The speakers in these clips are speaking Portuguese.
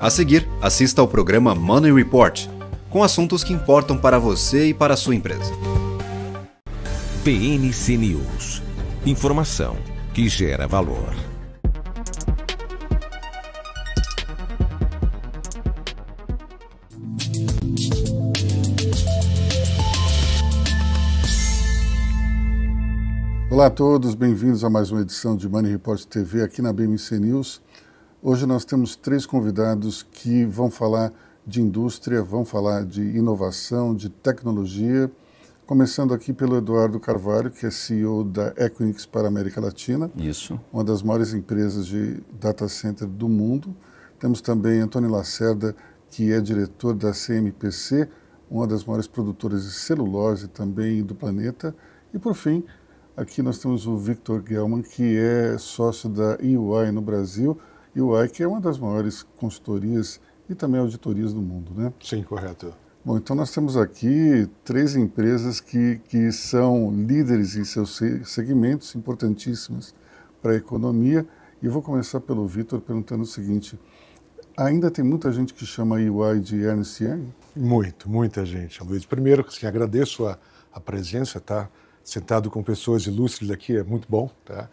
A seguir, assista ao programa Money Report, com assuntos que importam para você e para a sua empresa. BNC News. Informação que gera valor. Olá a todos, bem-vindos a mais uma edição de Money Report TV aqui na BMC News. Hoje nós temos três convidados que vão falar de indústria, vão falar de inovação, de tecnologia. Começando aqui pelo Eduardo Carvalho, que é CEO da Equinix para a América Latina. Isso. Uma das maiores empresas de data center do mundo. Temos também Antônio Lacerda, que é diretor da CMPC, uma das maiores produtoras de celulose também do planeta. E por fim, aqui nós temos o Victor Gelman, que é sócio da EY no Brasil e o é uma das maiores consultorias e também auditorias do mundo, né? Sim, correto. Bom, então nós temos aqui três empresas que, que são líderes em seus segmentos, importantíssimas para a economia. E vou começar pelo Vitor perguntando o seguinte: ainda tem muita gente que chama a EY de Ernst Young? Muito, muita gente, Luiz. Primeiro, assim, agradeço a, a presença, tá? Sentado com pessoas ilustres aqui é muito bom, tá?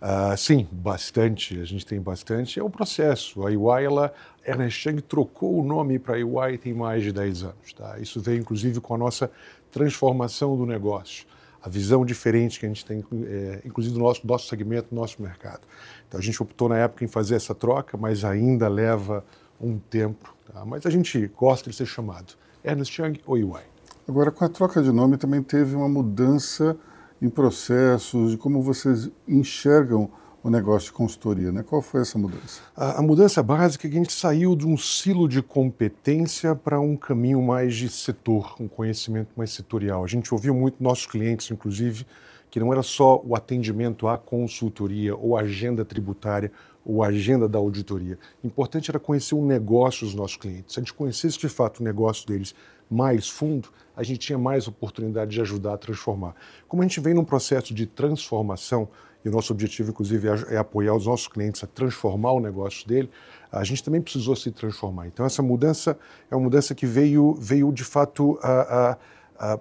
Ah, sim, bastante. A gente tem bastante. É um processo. A EY, ela, Ernest Chang trocou o nome para EY tem mais de 10 anos. Tá? Isso veio, inclusive, com a nossa transformação do negócio. A visão diferente que a gente tem, é, inclusive, do nosso, nosso segmento, do nosso mercado. Então, a gente optou na época em fazer essa troca, mas ainda leva um tempo. Tá? Mas a gente gosta de ser chamado Ernest Chang ou EY. Agora, com a troca de nome, também teve uma mudança em processos, de como vocês enxergam o negócio de consultoria, né? Qual foi essa mudança? A, a mudança básica é que a gente saiu de um silo de competência para um caminho mais de setor, um conhecimento mais setorial. A gente ouviu muito nossos clientes, inclusive, que não era só o atendimento à consultoria ou agenda tributária ou agenda da auditoria. O importante era conhecer o negócio dos nossos clientes. Se a gente conhecesse de fato o negócio deles mais fundo, a gente tinha mais oportunidade de ajudar a transformar. Como a gente vem num processo de transformação, e o nosso objetivo, inclusive, é, é apoiar os nossos clientes a transformar o negócio dele, a gente também precisou se transformar. Então, essa mudança é uma mudança que veio, veio de fato, a, a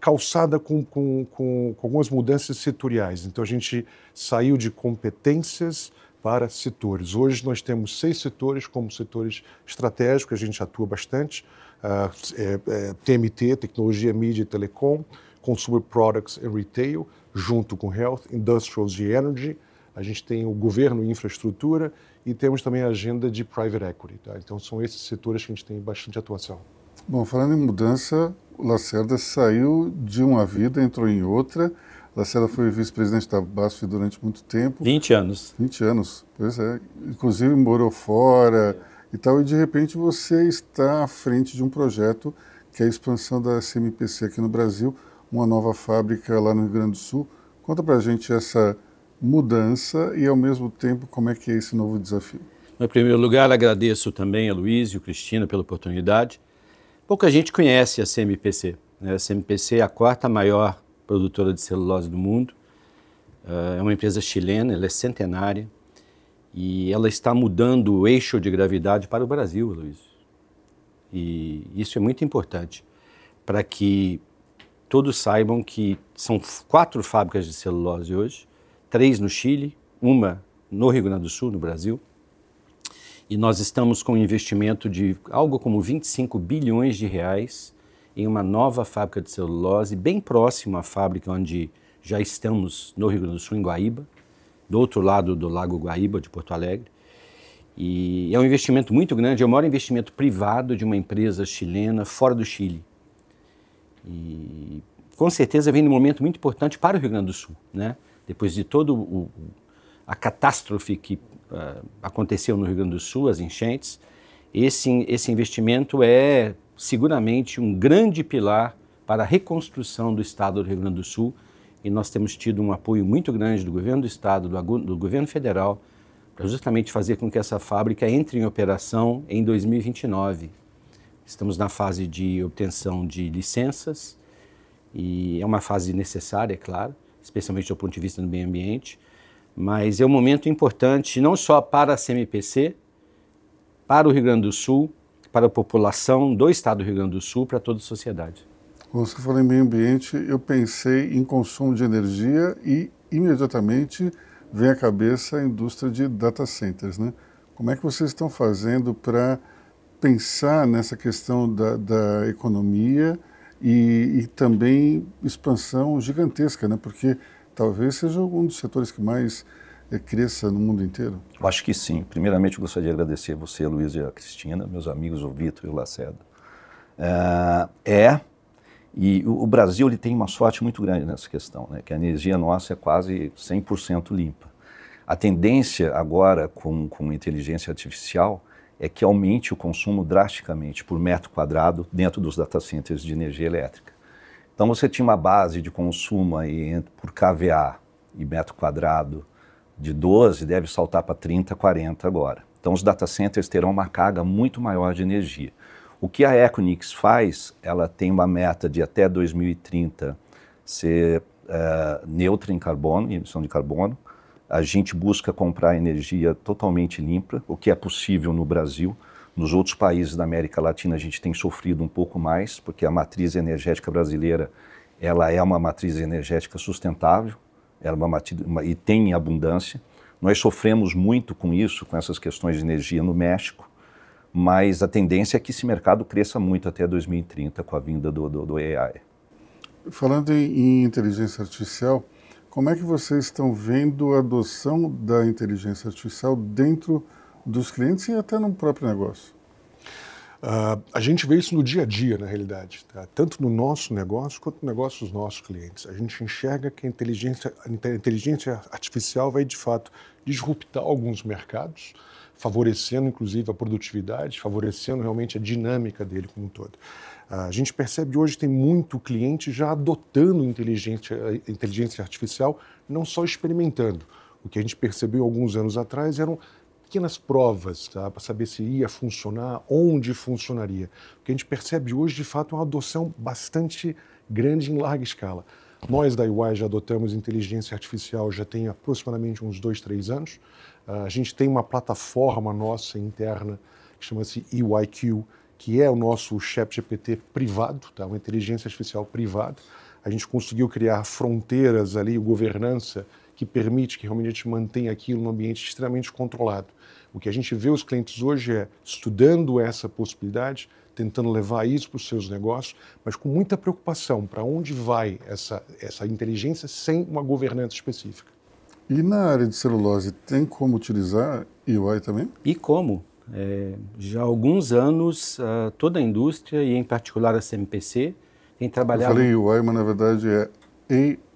calçada com, com, com, com, algumas mudanças setoriais. Então, a gente saiu de competências para setores. Hoje, nós temos seis setores como setores estratégicos, a gente atua bastante. TMT, ah, é, é, Tecnologia, Mídia e Telecom, Consumer Products and Retail, junto com Health, Industrials e Energy. A gente tem o governo e infraestrutura e temos também a agenda de private equity. Tá? Então, são esses setores que a gente tem bastante atuação. Bom, falando em mudança, o Lacerda saiu de uma vida, entrou em outra. Lacerda foi vice-presidente da BASF durante muito tempo. 20 anos. 20 anos, pois é. Inclusive morou fora. É e tal, e de repente você está à frente de um projeto que é a expansão da SMPC aqui no Brasil, uma nova fábrica lá no Rio Grande do Sul. Conta para a gente essa mudança e, ao mesmo tempo, como é que é esse novo desafio. Em primeiro lugar, agradeço também a Luiz e o Cristina pela oportunidade. Pouca gente conhece a CMPC. Né? A CMPC é a quarta maior produtora de celulose do mundo. Eh, é uma empresa chilena, ela é centenária. E ela está mudando o eixo de gravidade para o Brasil, Luiz. E isso é muito importante para que todos saibam que são quatro fábricas de celulose hoje, três no Chile, uma no Rio Grande do Sul, no Brasil. E nós estamos com um investimento de algo como 25 bilhões de reais em uma nova fábrica de celulose, bem próxima à fábrica onde já estamos no Rio Grande do Sul, em Guaíba do outro lado do Lago Guaíba, de Porto Alegre. E é um investimento muito grande, é o maior investimento privado de uma empresa chilena fora do Chile. E com certeza vem num momento muito importante para o Rio Grande do Sul, né? Depois de todo a catástrofe que uh, aconteceu no Rio Grande do Sul, as enchentes, esse, esse investimento é seguramente um grande pilar para a reconstrução do estado do Rio Grande do Sul e nós temos tido um apoio muito grande do governo do estado, do, do governo federal, para justamente fazer com que essa fábrica entre em operação em 2029. Estamos na fase de obtenção de licenças e é uma fase necessária, é claro, especialmente do ponto de vista do meio ambiente, mas é um momento importante não só para a CMPC, para o Rio Grande do Sul, para a população do estado do Rio Grande do Sul, para toda a sociedade. Quando você falou em meio ambiente, eu pensei em consumo de energia e imediatamente vem à cabeça a indústria de data centers. Né? Como é que vocês estão fazendo para pensar nessa questão da, da economia e, e, também expansão gigantesca, né? porque talvez seja um dos setores que mais eh, cresça no mundo inteiro? Eu acho que sim. Primeiramente, eu gostaria de agradecer a você, Luiz e a Cristina, meus amigos, o Vitor e o Lacerda. Ah, é e o, o Brasil ele tem uma sorte muito grande nessa questão, né? que a energia nossa é quase 100% limpa. A tendência agora com, com inteligência artificial é que aumente o consumo drasticamente por metro quadrado dentro dos data centers de energia elétrica. Então você tinha uma base de consumo aí por KVA e metro quadrado de 12, deve saltar para 30, 40 agora. Então os data centers terão uma carga muito maior de energia. O que a Equinix faz, ela tem uma meta de até 2030 ser é, neutra em carbono, em emissão de carbono. A gente busca comprar energia totalmente limpa, o que é possível no Brasil. Nos outros países da América Latina a gente tem sofrido um pouco mais, porque a matriz energética brasileira ela é uma matriz energética sustentável, ela é uma matriz, uma, e tem abundância. Nós sofremos muito com isso, com essas questões de energia no México mas a tendência é que esse mercado cresça muito até 2030 com a vinda do, do, do AI. Falando em, inteligência artificial, como é que vocês estão vendo a adoção da inteligência artificial dentro dos clientes e até no próprio negócio? Uh, a gente vê isso no dia a dia, na realidade, tá? tanto no nosso negócio quanto no negócio dos nossos clientes. A gente enxerga que a inteligência, a inteligência artificial vai, de fato, disruptar alguns mercados, favorecendo inclusive a produtividade, favorecendo realmente a dinâmica dele como um todo. Ah, a gente percebe hoje tem muito cliente já adotando inteligência, inteligência artificial, não só experimentando. O que a gente percebeu alguns anos atrás eram pequenas provas tá? para saber se ia funcionar, onde funcionaria. O que a gente percebe hoje, de fato, é uma adoção bastante grande em larga escala. Nós da UI já adotamos inteligência artificial já tem aproximadamente uns dois, três anos. Ah, a gente tem uma plataforma nossa interna que chama-se EYQ, que é o nosso GPT privado, tá? uma inteligência artificial privada. A gente conseguiu criar fronteiras ali, governança, que permite que realmente a gente mantenha aquilo num ambiente extremamente controlado. O que a gente vê os clientes hoje é estudando essa possibilidade, tentando levar isso para os seus negócios, mas com muita preocupação para onde vai essa, essa inteligência sem uma governança específica. E na área de celulose, tem como utilizar EY também? E como? É, já há alguns anos, ah, toda a indústria, e em particular a CMPC, tem trabalhado... Eu falei UI, mas na verdade é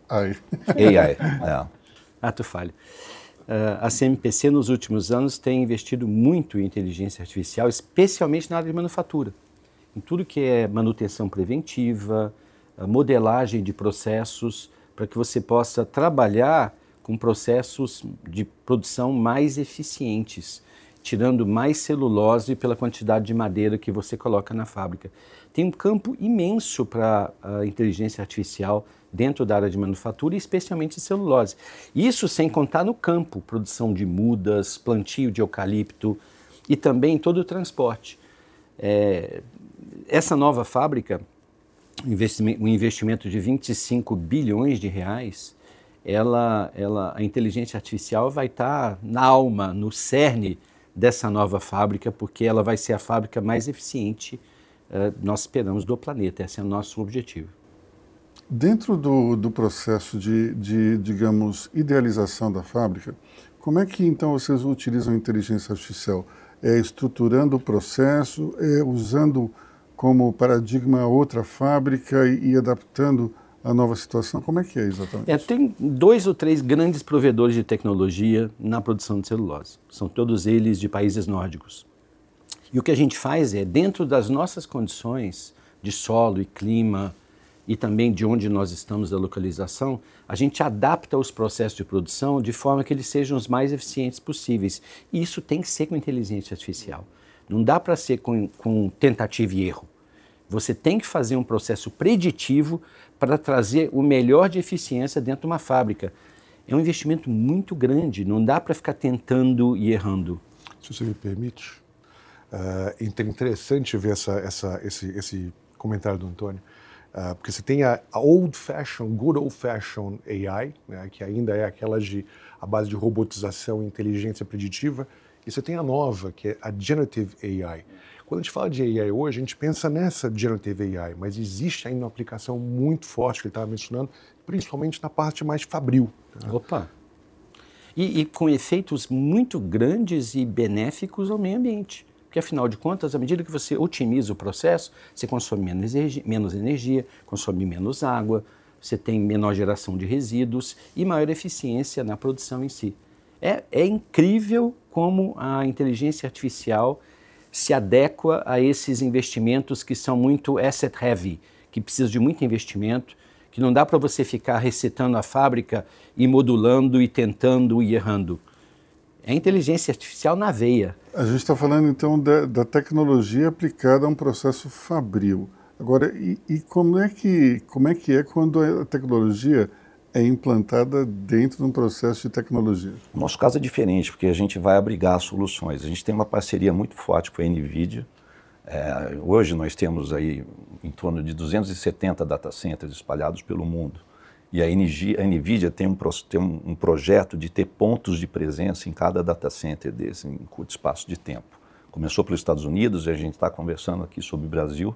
AI. AI, é. Ah, tu falha. Uh, a CMPC, nos últimos anos, tem investido muito em inteligência artificial, especialmente na área de manufatura. Em tudo que é manutenção preventiva, ah, modelagem de processos, para que você possa trabalhar com processos de produção mais eficientes, tirando mais celulose pela quantidade de madeira que você coloca na fábrica. Tem um campo imenso para a ah, inteligência artificial dentro da área de manufatura, especialmente celulose. Isso sem contar no campo, produção de mudas, plantio de eucalipto e também todo o transporte. É, essa nova fábrica, um investimento de 25 bilhões de reais, ela, ela, a inteligência artificial vai estar tá na alma, no cerne dessa nova fábrica, porque ela vai ser a fábrica mais eficiente, uh, nós esperamos, do planeta. Esse é o nosso objetivo. Dentro do, do processo de, de, digamos, idealização da fábrica, como é que então vocês utilizam a inteligência artificial? É estruturando o processo, é usando como paradigma outra fábrica e, e adaptando a nova situação, como é que é exatamente? É, tem dois ou três grandes provedores de tecnologia na produção de celulose. São todos eles de países nórdicos. E o que a gente faz é, dentro das nossas condições de solo e clima, e também de onde nós estamos, da localização, a gente adapta os processos de produção de forma que eles sejam os mais eficientes possíveis. E isso tem que ser com inteligência artificial. Não dá para ser com, com tentativa e erro. Você tem que fazer um processo preditivo para trazer o melhor de eficiência dentro de uma fábrica. É um investimento muito grande, não dá para ficar tentando e errando. Se você me permite, uh, é interessante ver essa, essa, esse, esse comentário do Antônio, uh, porque você tem a, old-fashioned, good old-fashioned AI, né, que ainda é aquela de a base de robotização e inteligência preditiva, e você tem a nova, que é a generative AI quando a gente fala de AI hoje, a gente pensa nessa Generative AI, mas existe ainda uma aplicação muito forte que ele estava mencionando, principalmente na parte mais fabril. Né? Opa! E, e com efeitos muito grandes e benéficos ao meio ambiente. Porque, afinal de contas, à medida que você otimiza o processo, você consome menos, menos energia, consome menos água, você tem menor geração de resíduos e maior eficiência na produção em si. É, é incrível como a inteligência artificial se adequa a esses investimentos que são muito asset heavy, que precisam de muito investimento, que não dá para você ficar recitando a fábrica e modulando e tentando e errando. É inteligência artificial na veia. A gente está falando então da, da, tecnologia aplicada a um processo fabril. Agora, e, e como é que como é que é quando a tecnologia é implantada dentro de um processo de tecnologia? O nosso caso é diferente, porque a gente vai abrigar soluções. A gente tem uma parceria muito forte com a NVIDIA. É, hoje nós temos aí em torno de 270 data centers espalhados pelo mundo. E a, NG, a NVIDIA tem, um, tem um, um, projeto de ter pontos de presença em cada data center desse, em curto espaço de tempo. Começou pelos Estados Unidos e a gente está conversando aqui sobre o Brasil.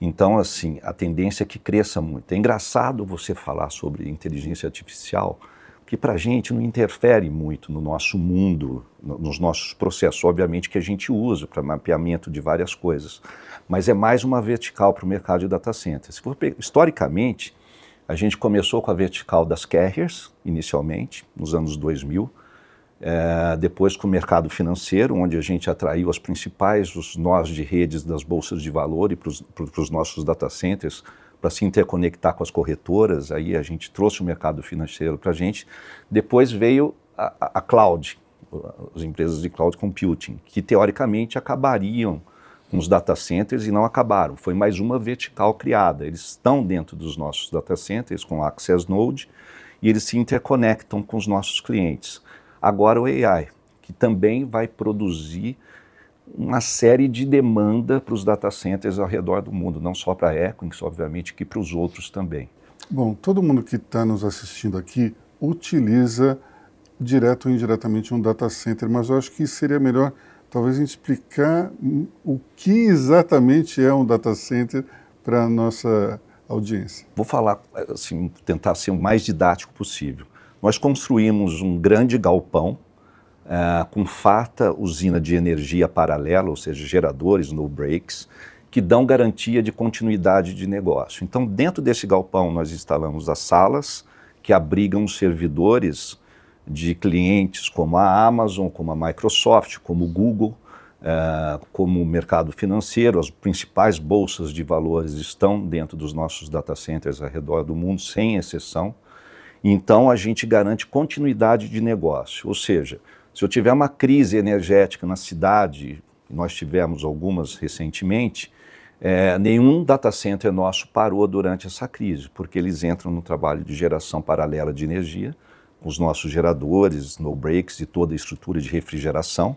Então, assim, a tendência é que cresça muito. É engraçado você falar sobre inteligência artificial, que para a gente não interfere muito no nosso mundo, no, nos nossos processos. Obviamente que a gente usa para mapeamento de várias coisas, mas é mais uma vertical para o mercado de data center. historicamente, a gente começou com a vertical das carriers, inicialmente, nos anos 2000, é, depois com o mercado financeiro, onde a gente atraiu as principais, os nós de redes das bolsas de valor e para os nossos data centers, para se interconectar com as corretoras, aí a gente trouxe o mercado financeiro para a gente. Depois veio a, a, cloud, as empresas de cloud computing, que teoricamente acabariam com os data centers e não acabaram. Foi mais uma vertical criada. Eles estão dentro dos nossos data centers com Access Node e eles se interconectam com os nossos clientes. Agora o AI, que também vai produzir uma série de demanda para os data centers ao redor do mundo, não só para a Equinix, obviamente, que para os outros também. Bom, todo mundo que está nos assistindo aqui utiliza direto ou indiretamente um data center, mas eu acho que seria melhor talvez a gente explicar o que exatamente é um data center para a nossa audiência. Vou falar, assim, tentar ser o mais didático possível. Nós construímos um grande galpão uh, com farta usina de energia paralela, ou seja, geradores no breaks, que dão garantia de continuidade de negócio. Então, dentro desse galpão, nós instalamos as salas que abrigam servidores de clientes como a Amazon, como a Microsoft, como o Google, uh, como o mercado financeiro. As principais bolsas de valores estão dentro dos nossos data centers ao redor do mundo, sem exceção. Então a gente garante continuidade de negócio. Ou seja, se eu tiver uma crise energética na cidade, nós tivemos algumas recentemente, é, nenhum data center nosso parou durante essa crise, porque eles entram no trabalho de geração paralela de energia, com os nossos geradores, no breaks e toda a estrutura de refrigeração,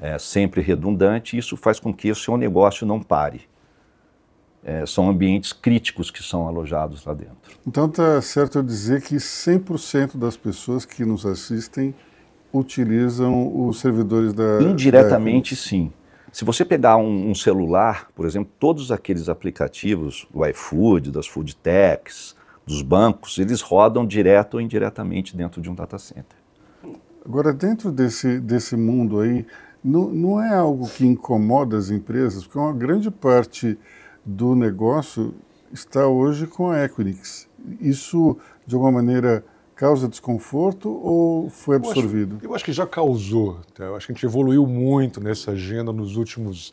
é, sempre redundante, e isso faz com que o seu negócio não pare é, são ambientes críticos que são alojados lá dentro. Então está certo eu dizer que 100% das pessoas que nos assistem utilizam os servidores da... Indiretamente, da... sim. Se você pegar um, um, celular, por exemplo, todos aqueles aplicativos do iFood, das food techs, dos bancos, eles rodam direto ou indiretamente dentro de um data center. Agora, dentro desse, desse mundo aí, não, não é algo que incomoda as empresas, porque uma grande parte do negócio está hoje com a Equinix. Isso, de alguma maneira, causa desconforto ou foi absorvido? Eu acho, eu acho que já causou. Tá? Eu acho que a gente evoluiu muito nessa agenda nos últimos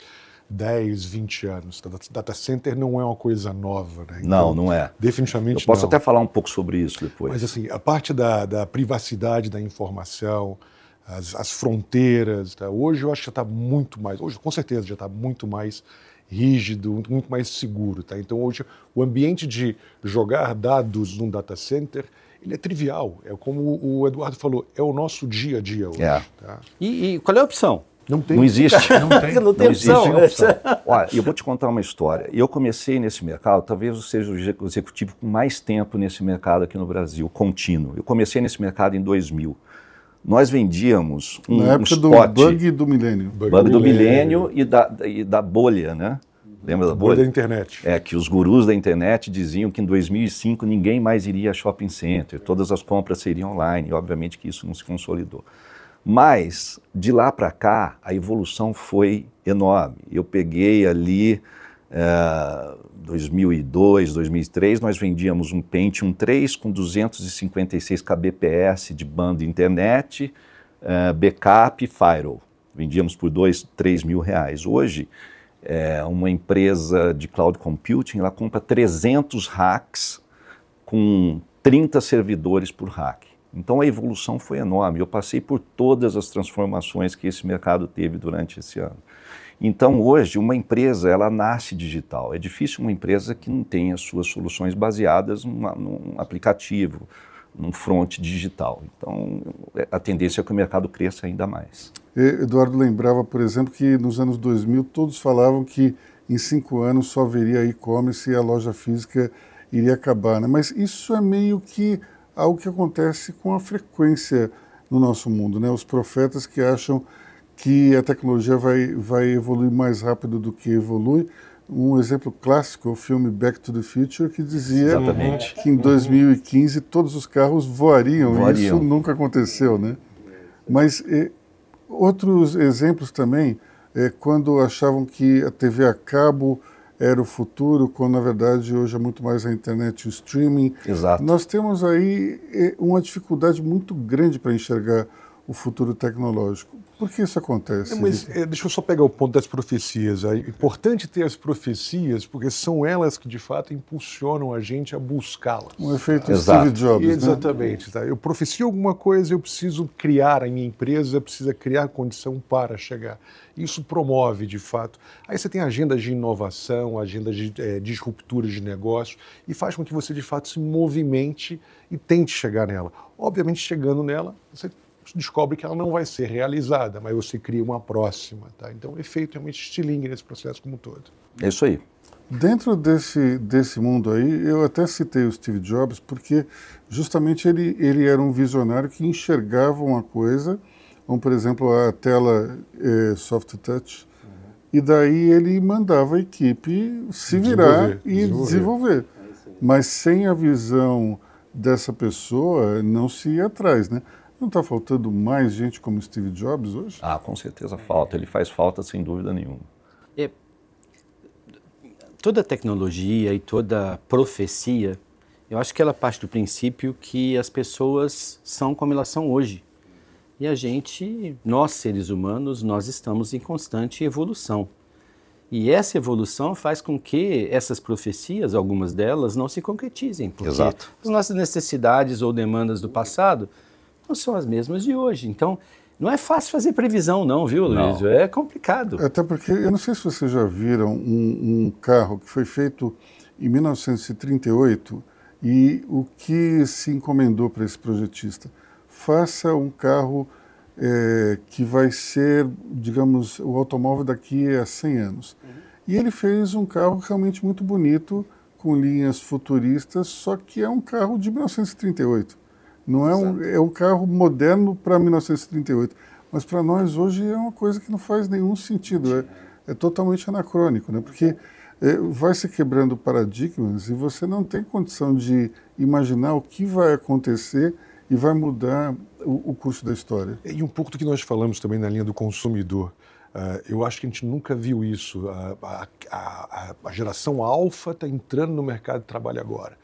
10, 20 anos. Tá? Data center não é uma coisa nova. Né? Então, não, não é. Definitivamente Eu posso não. até falar um pouco sobre isso depois. Mas assim, a parte da, da privacidade da informação, as, as fronteiras, tá? hoje eu acho que já está muito mais, hoje com certeza já está muito mais rígido, muito mais seguro. Tá? Então, hoje, o ambiente de jogar dados num data center ele é trivial. É como o Eduardo falou, é o nosso dia a dia hoje. É. Tá? E, e, qual é a opção? Não tem. Não existe. Não tem, não tem não opção. Não existe opção. Olha, eu vou te contar uma história. Eu comecei nesse mercado, talvez eu seja o executivo com mais tempo nesse mercado aqui no Brasil, contínuo. Eu comecei nesse mercado em 2000 nós vendíamos um, Na época um do bug do milênio. Bug, bug do milênio e da, e da bolha, né? Lembra da bolha? bolha da internet. É, que os gurus da internet diziam que em 2005 ninguém mais iria a shopping center, todas as compras seriam online, e obviamente que isso não se consolidou. Mas, de lá para cá, a evolução foi enorme. Eu peguei ali é, 2002, 2003, nós vendíamos um Pentium 3 com 256 kbps de banda internet, é, backup e firewall. Vendíamos por 2, 3 mil reais. Hoje, é, uma empresa de cloud computing, ela compra 300 hacks com 30 servidores por hack. Então a evolução foi enorme. Eu passei por todas as transformações que esse mercado teve durante esse ano. Então, hoje, uma empresa, ela nasce digital. É difícil uma empresa que não tenha suas soluções baseadas numa, num aplicativo, num front digital. Então, é, a tendência é que o mercado cresça ainda mais. Eduardo lembrava, por exemplo, que nos anos 2000 todos falavam que em cinco anos só haveria e-commerce e a loja física iria acabar. Né? Mas isso é meio que algo que acontece com a frequência no nosso mundo. Né? Os profetas que acham que a tecnologia vai, vai evoluir mais rápido do que evolui. Um exemplo clássico é o filme Back to the Future, que dizia Exatamente. que em 2015 todos os carros voariam. voariam. Isso nunca aconteceu, né? Mas eh, outros exemplos também, é quando achavam que a TV a cabo era o futuro, quando na verdade hoje é muito mais a internet e o streaming. Exato. Nós temos aí eh, uma dificuldade muito grande para enxergar o futuro tecnológico. Por que isso acontece? É, mas é, deixa eu só pegar o ponto das profecias. É importante ter as profecias, porque são elas que de fato impulsionam a gente a buscá-las. Um efeito tá? Steve Jobs. Né? Exatamente. Né? Tá? Eu profecio alguma coisa, eu preciso criar, a minha empresa precisa criar condição para chegar. Isso promove de fato. Aí você tem agendas de inovação, agendas de, é, de de negócio, e faz com que você de fato se movimente e tente chegar nela. Obviamente, chegando nela, você descobre que ela não vai ser realizada, mas você cria uma próxima. Tá? Então, o efeito realmente é estilingue nesse processo como um todo. É isso aí. Dentro desse, desse mundo aí, eu até citei o Steve Jobs porque justamente ele, ele era um visionário que enxergava uma coisa, como por exemplo a tela é, soft touch, uhum. e daí ele mandava a equipe se virar e desenvolver. desenvolver. É Mas sem a visão dessa pessoa, não se ia atrás, né? Não está faltando mais gente como Steve Jobs hoje? Ah, com certeza falta. Ele faz falta sem dúvida nenhuma. É, toda tecnologia e toda profecia, eu acho que ela parte do princípio que as pessoas são como elas são hoje. E a gente, nós seres humanos, nós estamos em constante evolução. E essa evolução faz com que essas profecias, algumas delas, não se concretizem. Exato. as nossas necessidades ou demandas do passado não são as mesmas de hoje. Então, não é fácil fazer previsão, não, viu, Luiz? Não. É complicado. Até porque, eu não sei se vocês já viram um, um carro que foi feito em 1938 e o que se encomendou para esse projetista? Faça um carro é, que vai ser, digamos, o automóvel daqui a 100 anos. Uhum. E ele fez um carro realmente muito bonito, com linhas futuristas, só que é um carro de 1938. Não é um, é um carro moderno para 1938. Mas para nós hoje é uma coisa que não faz nenhum sentido. É, é totalmente anacrônico, né? Porque é, vai se quebrando paradigmas e você não tem condição de imaginar o que vai acontecer e vai mudar o, o curso da história. É, e um pouco do que nós falamos também na linha do consumidor. Ah, eu acho que a gente nunca viu isso. Ah, a, a, a, a geração alfa está entrando no mercado de trabalho agora.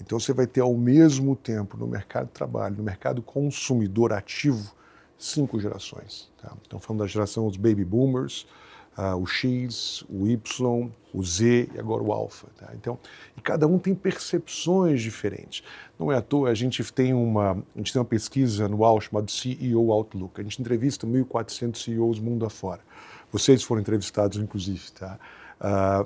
Então você vai ter ao mesmo tempo no mercado de trabalho, no mercado consumidor ativo, cinco gerações. Tá? Então falando da geração dos baby boomers, o X, o Y, o Z e agora o alfa. Tá? Então, e cada um tem percepções diferentes. Não é à toa, a gente tem uma, a gente tem uma pesquisa anual chamada CEO Outlook. A gente entrevista 1.400 CEOs mundo afora. Vocês foram entrevistados, inclusive. Tá? Ah,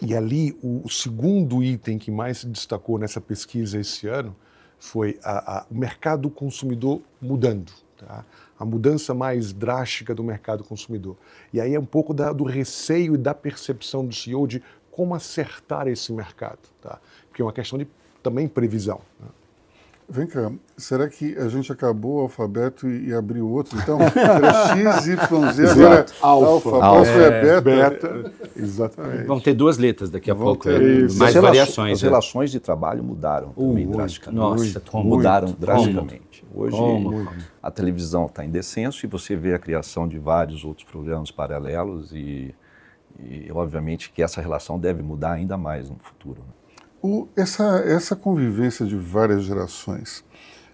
e ali, o, o, segundo item que mais se destacou nessa pesquisa esse ano foi a, a, o mercado consumidor mudando. Tá? a mudança mais drástica do mercado consumidor. E aí é um pouco da, do receio e da percepção do CEO de como acertar esse mercado, tá? porque é uma questão de também previsão. Né? Vem cá, será que a gente acabou o alfabeto e, abriu outro? Então, era X, Y, Z, agora alfa, alfa, alfa é, é. beta. beta. Exatamente. Vão ter duas letras daqui a Vão pouco, ter, né? mais as variações. As é. relações de trabalho mudaram uh, também muito, drasticamente. Nossa, muito, mudaram muito, drasticamente. Hoje Como? a televisão está em descenso e você vê a criação de vários outros programas paralelos e, e obviamente que essa relação deve mudar ainda mais no futuro. Né? O, essa, essa convivência de várias gerações,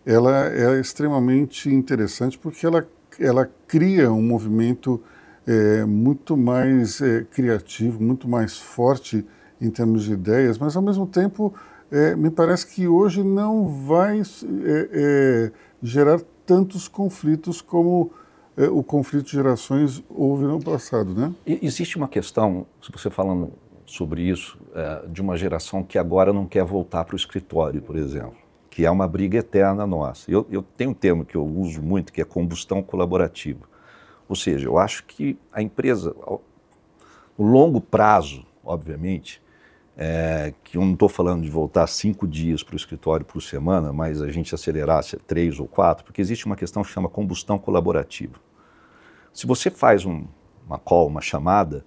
ela é extremamente interessante porque ela, ela cria um movimento é, muito mais é, criativo, muito mais forte em termos de ideias, mas ao mesmo tempo é, me parece que hoje não vai é, é gerar tantos conflitos como é, o conflito de gerações houve no passado, né? Existe uma questão, se você falando sobre isso, é, de uma geração que agora não quer voltar para o escritório, por exemplo, que é uma briga eterna nossa. Eu, eu tenho um termo que eu uso muito, que é combustão colaborativa. Ou seja, eu acho que a empresa, no longo prazo, obviamente, é, que eu não estou falando de voltar cinco dias para o escritório por semana, mas a gente acelerasse três ou quatro, porque existe uma questão que chama combustão colaborativa. Se você faz um, uma call, uma chamada,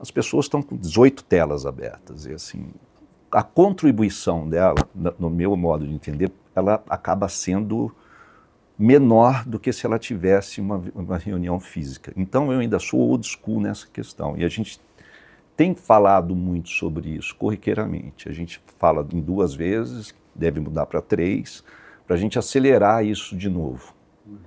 as pessoas estão com 18 telas abertas e assim a contribuição dela, no meu modo de entender, ela acaba sendo menor do que se ela tivesse uma, uma reunião física. Então eu ainda sou old school nessa questão e a gente tem falado muito sobre isso corriqueiramente. A gente fala em duas vezes, deve mudar para três, para a gente acelerar isso de novo.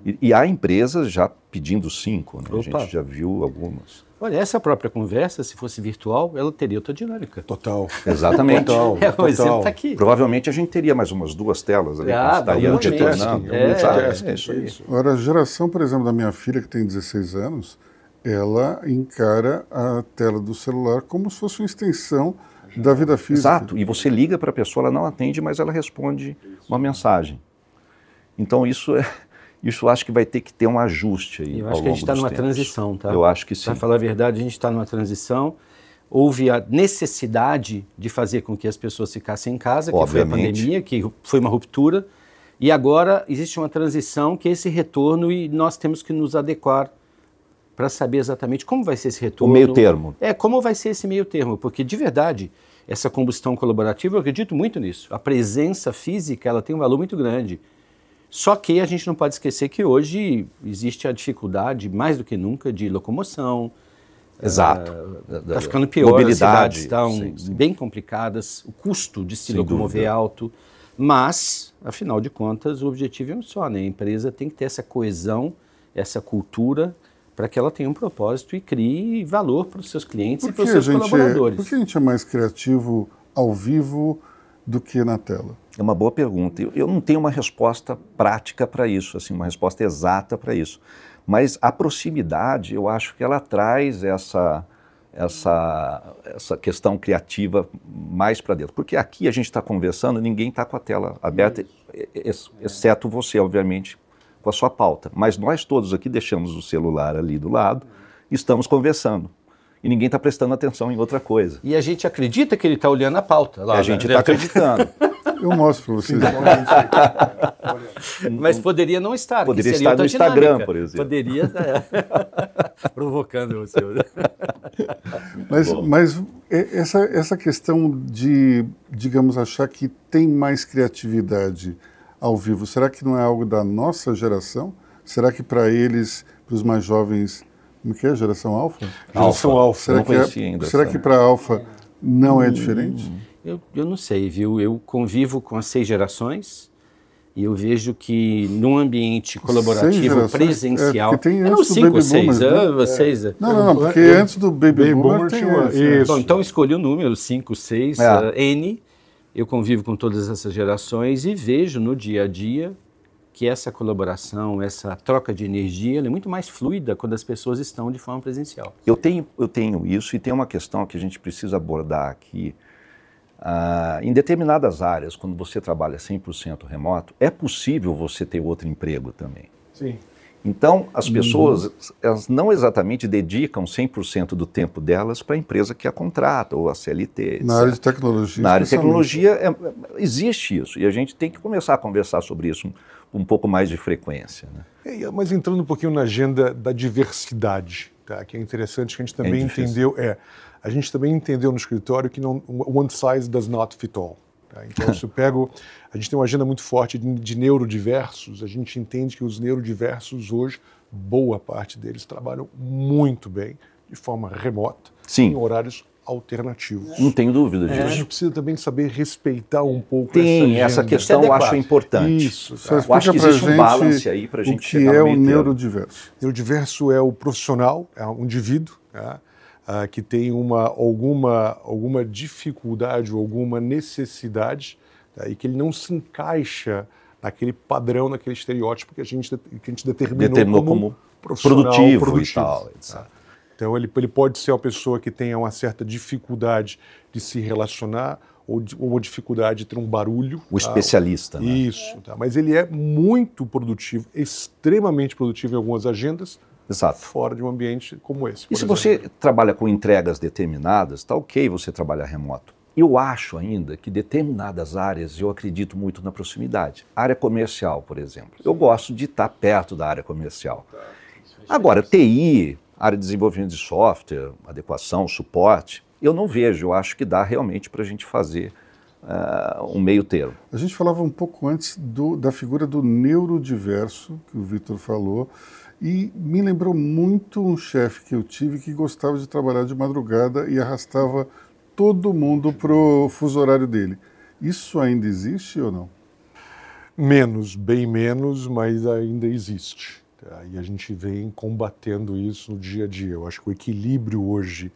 E, e, há empresas já pedindo cinco, né? a gente já viu algumas. Olha, essa própria conversa, se fosse virtual, ela teria outra dinâmica. Total. Exatamente. É, total, é, total. O exemplo está aqui. Provavelmente a gente teria mais umas duas telas ali. Ah, estaria multitasking. É, é, é, isso, é isso. Agora, a geração, por exemplo, da minha filha, que tem 16 anos, ela encara a tela do celular como se fosse uma extensão da vida física. Exato, e você liga para a pessoa, ela não atende, mas ela responde uma mensagem. Então isso é, isso acho que vai ter que ter um ajuste aí. Eu acho que a gente está numa tempos. transição, tá? Eu acho que sim. Para falar a verdade, a gente está numa transição. Houve a necessidade de fazer com que as pessoas ficassem em casa, Obviamente. que foi a pandemia, que foi uma ruptura. E agora existe uma transição que é esse retorno e nós temos que nos adequar para saber exatamente como vai ser esse retorno. O meio termo. É, como vai ser esse meio termo, porque de verdade, essa combustão colaborativa, eu acredito muito nisso. A presença física, ela tem um valor muito grande. Só que a gente não pode esquecer que hoje existe a dificuldade, mais do que nunca, de locomoção. Exato. Está ah, uh, ficando pior, Mobilidade, as cidades estão sim, sim. bem complicadas, o custo de se Sem locomover é alto. Mas, afinal de contas, o objetivo é um só, né? A empresa tem que ter essa coesão, essa cultura para que ela tenha um propósito e crie valor para os seus clientes e para os seus é- colaboradores. É, por que a gente é mais criativo ao vivo do que na tela? É uma boa pergunta. Eu, eu não tenho uma resposta prática para isso, assim, uma resposta exata para isso. Mas a proximidade, eu acho que ela traz essa, essa, essa questão criativa mais para dentro. Porque aqui a gente está conversando, ninguém está com a tela aberta, ex, exceto você, obviamente, com a sua pauta. Mas nós todos aqui deixamos o celular ali do lado e estamos conversando. E ninguém está prestando atenção em outra coisa. E a gente acredita que ele está olhando a pauta. Lá, a né? gente está acreditando. Eu mostro para vocês. Mas poderia não estar. Poderia estar no Instagram, por exemplo. Poderia estar é. provocando você. Mas, mas essa, essa questão de, digamos, achar que tem mais criatividade ao vivo, será que não é algo da nossa geração? Será que para eles, para os mais jovens, como que é? Geração Alfa? Geração Alfa, será não que é- conheci é, ainda. Será essa. que para Alfa não é hum, é diferente? Eu, eu não sei, viu? Eu convivo com as seis gerações e eu vejo que num ambiente colaborativo, é, presencial. É, tem antes cinco, do Baby seis, Boomers, né? seis. É. Não, não, não, porque antes do Baby, Baby Boomer, tinha. Né? Isso. Bom, então escolhi o número 5, 6, é. uh, N. Eu convivo com todas essas gerações e vejo no dia a dia que essa colaboração, essa troca de energia, é muito mais fluida quando as pessoas estão de forma presencial. Eu tenho, eu tenho isso e tem uma questão que a gente precisa abordar aqui. Ah, em determinadas áreas, quando você trabalha 100% remoto, é possível você ter outro emprego também. Sim. Então, as uhum. pessoas, uhum. elas não exatamente dedicam 100% do tempo delas para a empresa que a contrata, ou a CLT. Na área de tecnologia. Na área de tecnologia é, é, existe isso, e a gente tem que começar a conversar sobre isso um, um pouco mais de frequência. Né? É, mas entrando um pouquinho na agenda da diversidade, tá? que é interessante que a gente é também é entendeu, é, a gente também entendeu no escritório que não, one size does not fit all. Tá? Então, se eu pego. A gente tem uma agenda muito forte de, de neurodiversos, a gente entende que os neurodiversos hoje, boa parte deles trabalham muito bem, de forma remota, Sim. em horários alternativos. Não tenho dúvida então, disso. É. A gente precisa também saber respeitar um pouco Tem, essa, essa questão eu acho importante. Isso. Tá? Eu acho que existe um balance aí para a gente o que é o neurodiverso. Inteiro. Neurodiverso é o profissional, é um indivíduo, né? Ah, que tem uma, alguma, alguma dificuldade ou alguma necessidade tá? e que ele não se encaixa naquele padrão, naquele estereótipo que a gente, que a gente determinou, determinou como, como produtivo, produtivo, e tal. Tá? Então, ele, ele pode ser uma pessoa que tenha uma certa dificuldade de se relacionar ou, ou uma dificuldade de ter um barulho. O tá? especialista, né? Isso. Tá? Mas ele é muito produtivo, extremamente produtivo em algumas agendas, Exato. fora de um ambiente como esse. E se exemplo. você trabalha com entregas determinadas, está ok você trabalhar remoto. Eu acho ainda que determinadas áreas eu acredito muito na proximidade. Área comercial, por exemplo. Eu gosto de estar tá perto da área comercial. Tá, Agora, TI, área de desenvolvimento de software, adequação, suporte, eu não vejo. Eu acho que dá realmente para a gente fazer uh, um meio termo. A gente falava um pouco antes do, da figura do neurodiverso, que o Vitor falou e me lembrou muito um chefe que eu tive que gostava de trabalhar de madrugada e arrastava todo mundo pro fuso horário dele. Isso ainda existe ou não? Menos, bem menos, mas ainda existe. E a gente vem combatendo isso no dia a dia. Eu acho que o equilíbrio hoje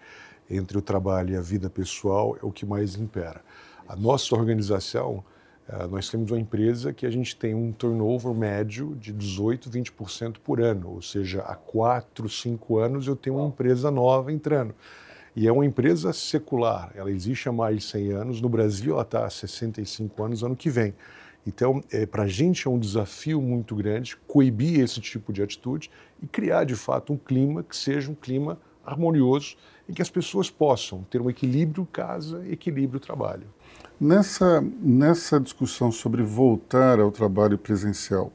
entre o trabalho e a vida pessoal é o que mais impera. A nossa organização ah, nós temos uma empresa que a gente tem um turnover médio de 18%, 20% por ano, ou seja, há 4, 5 anos eu tenho uma empresa nova entrando. E é uma empresa secular, ela existe há mais de 100 anos, no Brasil ela está há 65 anos, ano que vem. Então, é, para a gente é um desafio muito grande coibir esse tipo de atitude e criar, de fato, um clima que seja um clima harmonioso em que as pessoas possam ter um equilíbrio casa, equilíbrio trabalho. Nessa, nessa discussão sobre voltar ao trabalho presencial,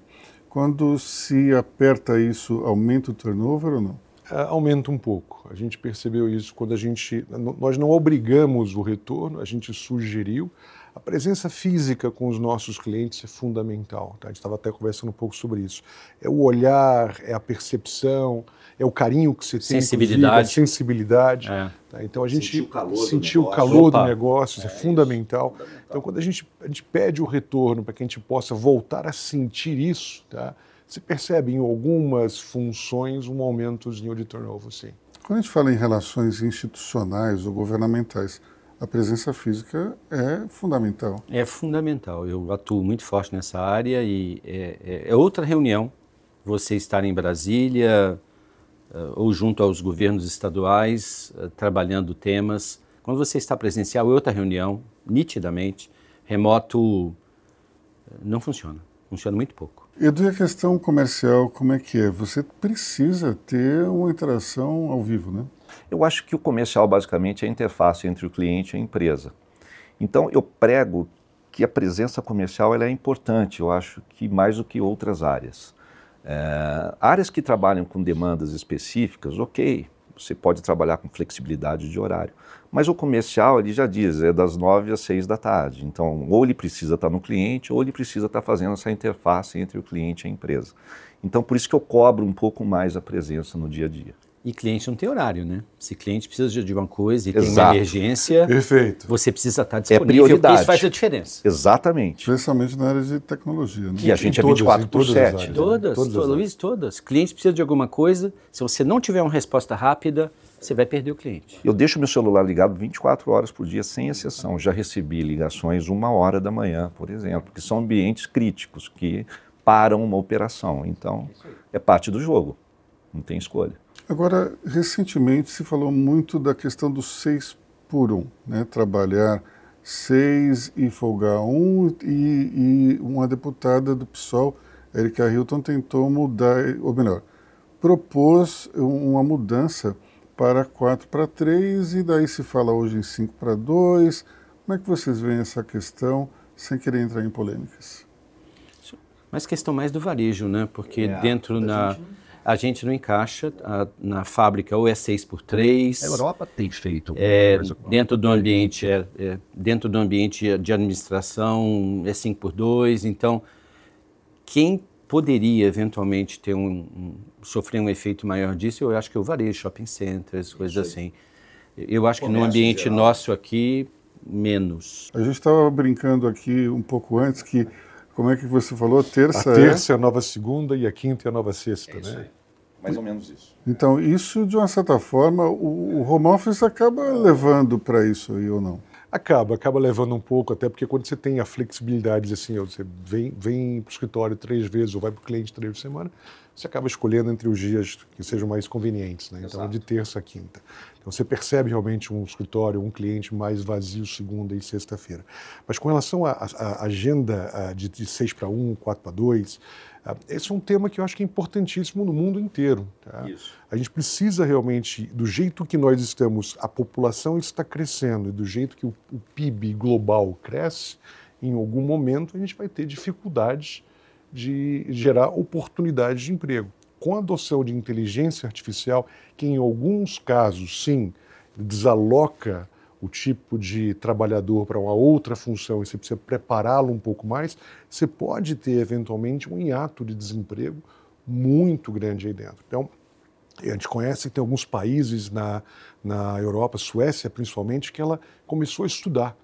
quando se aperta isso, aumenta o turnover ou não? É, aumenta um pouco. A gente percebeu isso quando a gente. Nós não obrigamos o retorno, a gente sugeriu. A presença física com os nossos clientes é fundamental. Tá? A gente estava até conversando um pouco sobre isso. É o olhar, é a percepção, é o carinho que você tem. Sensibilidade. A sensibilidade. É. Tá? Então a gente sentir o calor, sentir do, o negócio. Calor do negócio é, é, é fundamental. Isso. Então quando a gente, a gente pede o retorno para que a gente possa voltar a sentir isso, tá? você percebe em algumas funções um aumento de turnover, sim. Quando a gente fala em relações institucionais ou governamentais, a presença física é fundamental. É fundamental. Eu atuo muito forte nessa área e é, é, é outra reunião. Você estar em Brasília, eh, ou junto aos governos estaduais, eh, trabalhando temas. Quando você está presencial em é outra reunião, nitidamente, remoto eh, não funciona, funciona muito pouco. Edu, e a questão comercial, como é que é? Você precisa ter uma interação ao vivo, né? Eu acho que o comercial basicamente é a interface entre o cliente e a empresa. Então eu prego que a presença comercial é importante, eu acho que mais do que outras áreas. É, áreas que trabalham com demandas específicas, ok, você pode trabalhar com flexibilidade de horário. Mas o comercial, ele já diz, é das nove às seis da tarde. Então, ou ele precisa estar tá no cliente, ou ele precisa estar tá fazendo essa interface entre o cliente e a empresa. Então, por isso que eu cobro um pouco mais a presença no dia a dia. E cliente não tem horário, né? Se cliente precisa de uma coisa e Exato. tem uma emergência, Perfeito. você precisa estar é disponível. É prioridade. Isso faz a diferença. Exatamente. Principalmente na área de tecnologia. Né? E a gente é 24 por 7. Né? todas, todas Luiz, todas. Cliente precisa de alguma coisa. Se você não tiver uma resposta rápida, você vai perder o cliente. Eu deixo meu celular ligado 24 horas por dia, sem exceção. Já recebi ligações uma hora da manhã, por exemplo, que são ambientes críticos que param uma operação. Então, é parte do jogo. Não tem escolha. Agora, recentemente se falou muito da questão dos seis por um, né? trabalhar seis e folgar um, e, e uma deputada do PSOL, Erika Hilton, tentou mudar, ou melhor, propôs uma mudança para quatro para três e daí se fala hoje em cinco para dois Como é que vocês veem essa questão sem querer entrar em polêmicas? Mas questão mais do varejo, né? Porque é, dentro da, na, gente... Né? a gente não encaixa. A, na fábrica ou é 6 por 3 A Europa tem feito. É, dentro, do ambiente, é, é, dentro do ambiente de administração é 5 por 2 Então, quem poderia eventualmente ter um, um, sofrer um efeito maior disso, eu acho que eu varejo, shopping centers, coisas assim. Eu acho que no ambiente geral. nosso aqui, menos. A gente estava brincando aqui um pouco antes que como é que você falou? Terça a é? terça é... é a nova segunda e a quinta é a nova sexta, é isso né? Aí. Mais ou menos isso. Então, isso, de uma certa forma, o, o home office acaba levando para isso aí ou não? Acaba, acaba levando um pouco, até porque quando você tem a flexibilidade, assim, você vem, vem para o escritório três vezes ou vai para o cliente três vezes por semana, você acaba escolhendo entre os dias que sejam mais convenientes, né? Então, Exato. de terça a quinta. Então, você percebe realmente um escritório, um cliente mais vazio segunda e sexta-feira. Mas com relação à agenda de, de para um, quatro para dois, ah, esse é um tema que eu acho que é importantíssimo no mundo inteiro. Tá? A gente precisa realmente, do jeito que nós estamos, a população está crescendo e do jeito que o, o PIB global cresce, em algum momento a gente vai ter dificuldades de gerar oportunidades de emprego. Com a adoção de inteligência artificial, que em alguns casos, sim, desaloca o tipo de trabalhador para uma outra função e você precisa prepará-lo um pouco mais, você pode ter eventualmente um hiato de desemprego muito grande aí dentro. Então, a gente conhece que tem alguns países na, na Europa, Suécia principalmente, que ela começou a estudar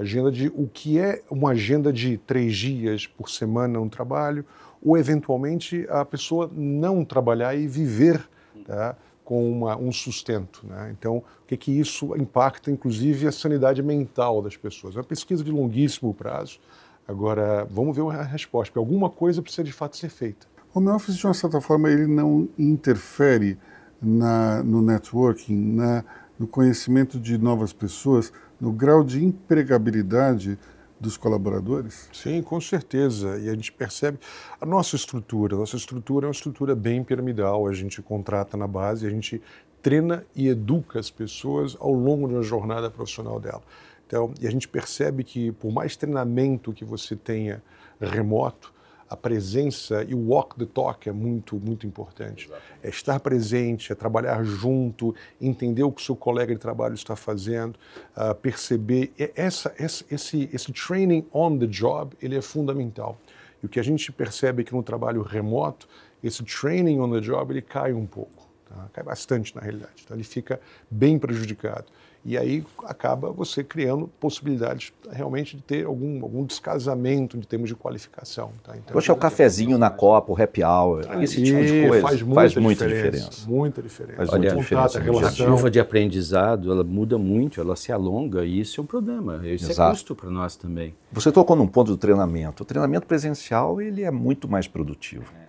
agenda de o que é uma agenda de três dias por semana no trabalho, ou eventualmente a pessoa não trabalhar e viver tá, com uma, um sustento. Né? Então, o que, que isso impacta, inclusive, a sanidade mental das pessoas? É uma pesquisa de longuíssimo prazo. Agora, vamos ver a resposta, porque alguma coisa precisa de fato ser feita. O home office, de uma certa forma, ele não interfere na, no networking, na, no conhecimento de novas pessoas, no grau de empregabilidade dos colaboradores? Sim, com certeza. E a gente percebe a nossa estrutura. A nossa estrutura é uma estrutura bem piramidal. A gente contrata na base, a gente treina e educa as pessoas ao longo da jornada profissional dela. Então, e a gente percebe que por mais treinamento que você tenha remoto, a presença e o walk the talk é muito, muito importante. É estar presente, é trabalhar junto, entender o que o seu colega de trabalho está fazendo, uh, perceber. Essa, essa, esse, esse training on the job ele é fundamental. E o que a gente percebe é que no trabalho remoto, esse training on the job ele cai um pouco, tá? cai bastante na realidade. Então, ele fica bem prejudicado. E aí acaba você criando possibilidades realmente de ter algum, algum descasamento em termos de qualificação. Tá? Então, Poxa, é o cafezinho na Copa, o happy hour, ah, esse tipo de coisa. Faz muita, faz muita diferença, diferença, Muita diferença. Faz Olha, muita diferença. A, a curva de aprendizado, ela muda muito, ela se alonga e isso é um problema. Isso é Exato. é custo para nós também. Você tocou num ponto do treinamento. O treinamento presencial, ele é muito mais produtivo. É.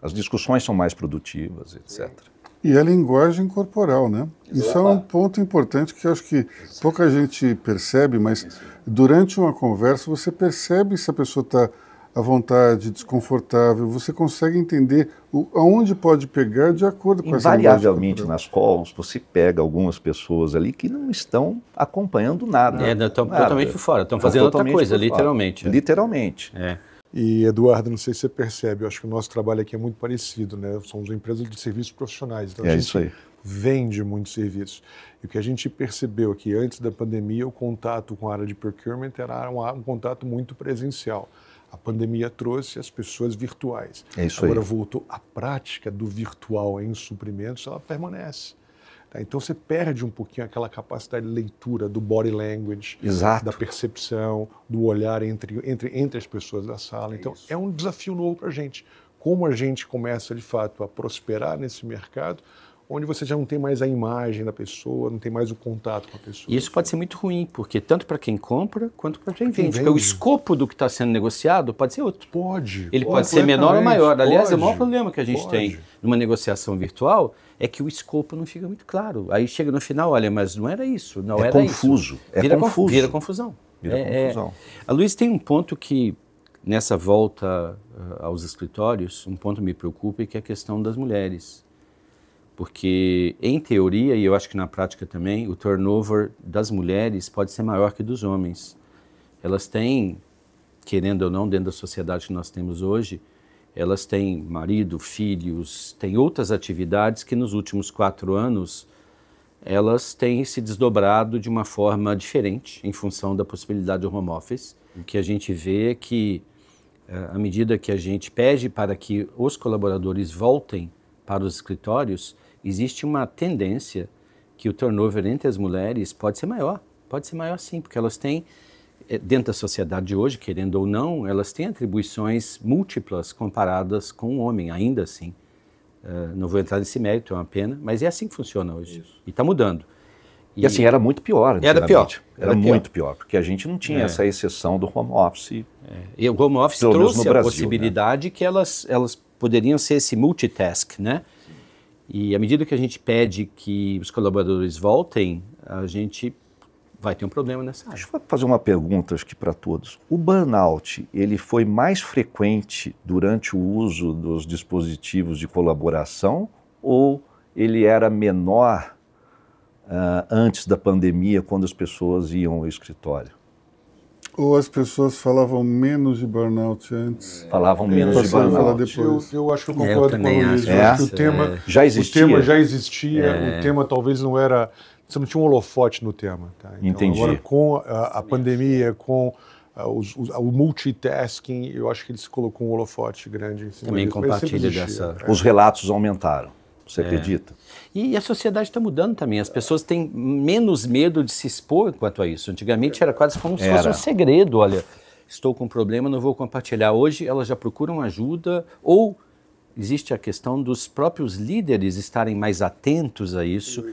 As discussões são mais produtivas, etc. Sim. E a linguagem corporal, né? Exato. Isso é um ponto importante que acho que pouca gente percebe, mas durante uma conversa você percebe se a pessoa está à vontade, desconfortável, você consegue entender o, aonde pode pegar de acordo com essa Invariavelmente nas calls você pega algumas pessoas ali que não estão acompanhando nada. É, estão totalmente por fora, estão fazendo outra coisa, literalmente. Né? Literalmente. É. E, Eduardo, não sei se você percebe, eu acho que o nosso trabalho aqui é muito parecido, né? Somos uma empresa de serviços profissionais. Então é isso aí. Vende muitos serviços. E o que a gente percebeu aqui é antes da pandemia, o contato com a área de procurement era um, um contato muito presencial. A pandemia trouxe as pessoas virtuais. É isso Agora aí. voltou a prática do virtual em suprimentos, ela permanece. Tá? Então você perde um pouquinho aquela capacidade de leitura do body language, Exato. da percepção, do olhar entre, entre, entre as pessoas da sala. então é um desafio novo para a gente. Como a gente começa de fato a prosperar nesse mercado, onde você já não tem mais a imagem da pessoa, não tem mais o contato com a pessoa. E isso pode ser muito ruim, porque tanto para quem compra quanto para quem, quem vende. vende. O escopo do que está sendo negociado pode ser outro. Pode. Ele pode, pode ser menor ou maior. Aliás, pode, é o maior problema que a gente pode. tem numa negociação virtual é que o escopo não fica muito claro. Aí chega no final, olha, mas não era isso, não é era confuso. isso. É vira confuso. Vira confusão. Vira é, é. confusão. É... A Luiz tem um ponto que nessa volta uh, aos escritórios, um ponto me preocupa que é a questão das mulheres porque em teoria e eu acho que na prática também o turnover das mulheres pode ser maior que dos homens. Elas têm, querendo ou não, dentro da sociedade que nós temos hoje, elas têm marido, filhos, têm outras atividades que nos últimos quatro anos elas têm se desdobrado de uma forma diferente em função da possibilidade do home office. O que a gente vê é que eh, à medida que a gente pede para que os colaboradores voltem para os escritórios, existe uma tendência que o turnover entre as mulheres pode ser maior, pode ser maior sim, porque elas têm, eh, dentro da sociedade de hoje, querendo ou não, elas têm atribuições múltiplas comparadas com o homem, ainda assim. Uh, não vou entrar nesse mérito, é uma pena, mas é assim que funciona hoje. Isso. E está mudando. E, e, assim, era muito pior. Era pior. Era, era muito pior. porque a gente não tinha é. essa exceção do home office. É. E o home office trouxe a né? possibilidade né? que elas, elas poderiam ser esse multitask, né? E à medida que a gente pede que os colaboradores voltem, a gente vai ter um problema nessa área. Deixa eu fazer uma pergunta acho que para todos. O burnout, ele foi mais frequente durante o uso dos dispositivos de colaboração ou ele era menor uh, antes da pandemia, quando as pessoas iam ao escritório? Ou as pessoas falavam menos de burnout antes. É. Falavam menos de burnout. Eu, eu, acho que eu é, concordo eu com o Luiz. que é. o tema, já existia. O tema já existia, é. o tema talvez não era... Você não tinha um holofote no tema. Tá? Então, Entendi. Agora, com a, a pandemia, com a, ah, os, os, a, o multitasking, eu acho que ele se colocou um holofote grande em cima Também compartilha dessa... É. Os relatos aumentaram. Você é. acredita? E a sociedade está mudando também. As pessoas têm menos medo de se expor quanto a isso. Antigamente era quase como se fosse um segredo. Olha, estou com um problema, não vou compartilhar. Hoje elas já procuram ajuda ou existe a questão dos próprios líderes estarem mais atentos a isso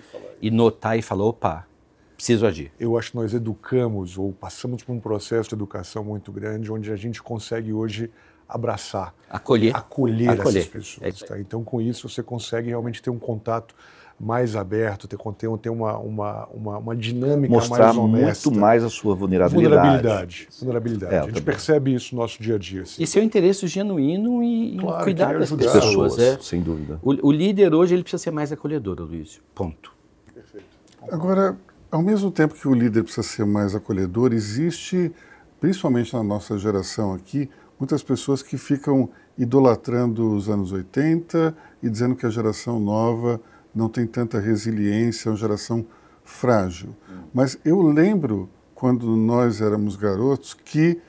e notar e falar, opa, preciso agir. Eu acho que nós educamos ou passamos por um processo de educação muito grande onde a gente consegue hoje abraçar, acolher, acolher, acolher. essas pessoas. É tá? Então, com isso, você consegue realmente ter um contato mais aberto, ter, ter, ter uma, uma, uma, uma dinâmica Mostrar mais honesta. muito mais a sua vulnerabilidade. Vulnerabilidade. vulnerabilidade. É, a gente também. percebe isso no nosso dia a dia. Assim. Esse é o interesse genuíno em, claro, cuidar das pessoas. pessoas é. Sem dúvida. O, o, líder hoje ele precisa ser mais acolhedor, Luiz. Ponto. Perfeito. Agora, ao mesmo tempo que o líder precisa ser mais acolhedor, existe, principalmente na nossa geração aqui, muitas pessoas que ficam idolatrando os anos 80 e dizendo que a geração nova não tem tanta resiliência, é uma geração frágil. Hum. Mas eu lembro, quando nós éramos garotos, que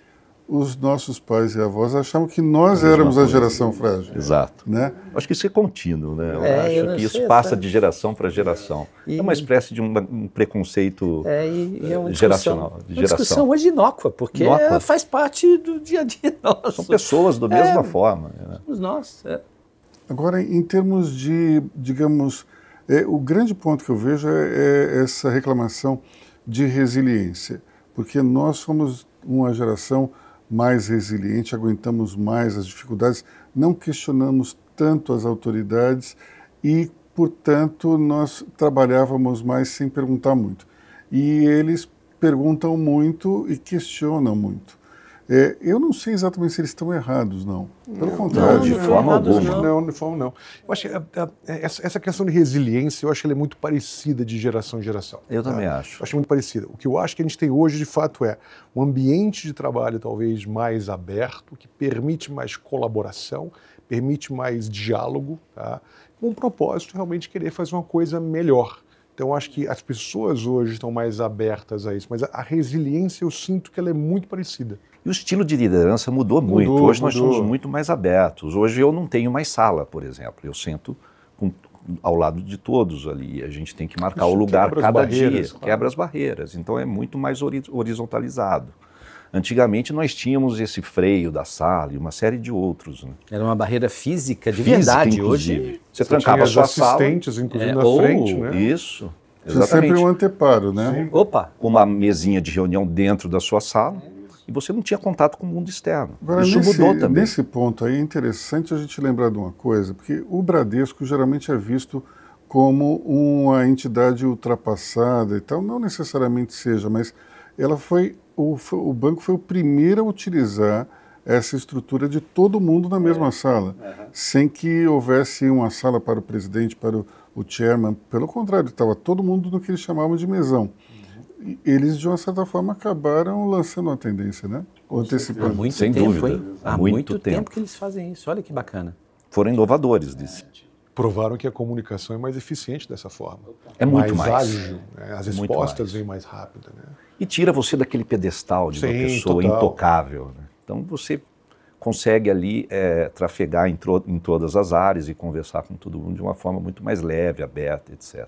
os nossos pais e avós achavam que nós a éramos a geração frágil. Exato. Né? Acho que isso é contínuo, né? Eu é, acho eu que isso passa de geração para geração. E... É uma espécie de um, um preconceito é, e, é uma eh, geracional. De uma geração. discussão hoje inócua, porque inócua. faz parte do dia a dia nosso. São pessoas da mesma é, forma. Né? Somos nós. É. Agora, em termos de, digamos, eh, o grande ponto que eu vejo é, é essa reclamação de resiliência, porque nós somos uma geração mais resiliente, aguentamos mais as dificuldades, não questionamos tanto as autoridades e, portanto, nós trabalhávamos mais sem perguntar muito. E eles perguntam muito e questionam muito. É, eu não sei exatamente se eles estão errados, não. Pelo não, contrário. Não, de forma alguma. Não. de forma não. Eu acho que a, é, a, é, é, essa, essa, questão de resiliência, eu acho que ela é muito parecida de geração em geração. Eu tá? também acho. Eu acho muito parecida. O que eu acho que a gente tem hoje, de fato, é um ambiente de trabalho talvez mais aberto, que permite mais colaboração, permite mais diálogo, tá? com o propósito realmente de querer fazer uma coisa melhor. Então, acho que as pessoas hoje estão mais abertas a isso, mas a, a resiliência eu sinto que ela é muito parecida. E o estilo de liderança mudou, mudou muito. Hoje mudou. nós somos muito mais abertos. Hoje eu não tenho mais sala, por exemplo. Eu sento com, ao lado de todos ali. A gente tem que marcar Isso, o lugar cada dia, claro. quebra as barreiras. Então é muito mais horizontalizado. Antigamente nós tínhamos esse freio da sala e uma série de outros. Né? Era uma barreira física de física, verdade inclusive. hoje. Você, você trancava tinha sua assistentes, sala, inclusive, é, na ou, frente, né? Isso. É exatamente. Sempre um anteparo, né? Sim. Opa! Uma mesinha de reunião dentro da sua sala e você não tinha contato com o mundo externo. Agora, Isso nesse, mudou também. Nesse ponto aí é interessante a gente lembrar de uma coisa, porque o Bradesco geralmente é visto como uma entidade ultrapassada e tal, não necessariamente seja, mas ela foi o, o banco foi o primeiro a utilizar essa estrutura de todo mundo na mesma é. sala, uhum. sem que houvesse uma sala para o presidente, para o, o chairman. Pelo contrário, estava todo mundo no que eles chamavam de mesão eles de uma certa forma acabaram lançando a tendência, né? Ou antecipando. Há muito Sem tempo, dúvida. Há muito, muito tempo. tempo. que eles fazem isso. Olha que bacana. Foram inovadores disso. Provaram que a comunicação é mais eficiente dessa forma. É muito mais. mais. ágil. Né? É as respostas mais. vêm mais rápido. Né? E tira você daquele pedestal de Sim, uma pessoa total. intocável. Né? Então você consegue ali é, trafegar em, em todas as áreas e conversar com todo mundo de uma forma muito mais leve, aberta, etc.